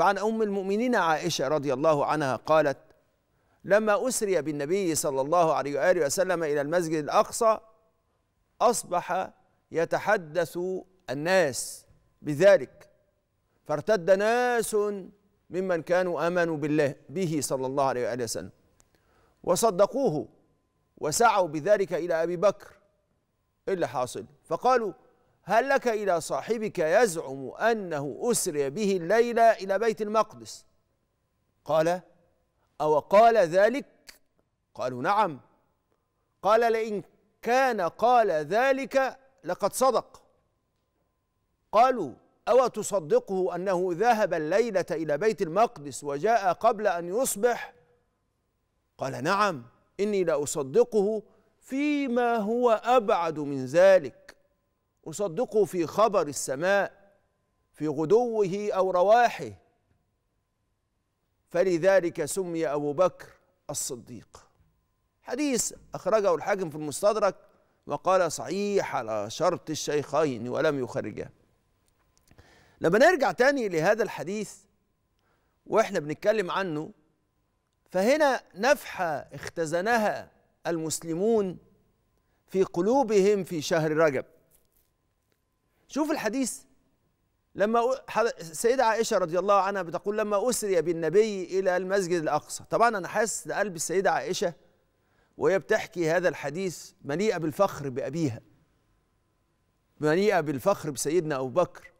فعن أم المؤمنين عائشة رضي الله عنها قالت لما أسري بالنبي صلى الله عليه وآله وسلم إلى المسجد الأقصى أصبح يتحدث الناس بذلك فارتد ناس ممن كانوا امنوا بالله به صلى الله عليه واله وسلم وصدقوه وسعوا بذلك الى ابي بكر ايه اللي حاصل فقالوا هل لك إلى صاحبك يزعم أنه أسري به الليلة إلى بيت المقدس قال أو قال ذلك قالوا نعم قال لئن كان قال ذلك لقد صدق قالوا أو تصدقه أنه ذهب الليلة إلى بيت المقدس وجاء قبل أن يصبح قال نعم إني لأصدقه فيما هو أبعد من ذلك أصدقه في خبر السماء في غدوه أو رواحه فلذلك سمي أبو بكر الصديق حديث أخرجه الحاكم في المستدرك وقال صحيح على شرط الشيخين ولم يخرجه لما نرجع تاني لهذا الحديث واحنا بنتكلم عنه فهنا نفحة اختزنها المسلمون في قلوبهم في شهر رجب شوف الحديث لما السيدة عائشة رضي الله عنها بتقول لما أسري بالنبي إلى المسجد الأقصى طبعا أنا حاسس لقلب السيدة عائشة وهي بتحكي هذا الحديث مليئة بالفخر بأبيها مليئة بالفخر بسيدنا أبو بكر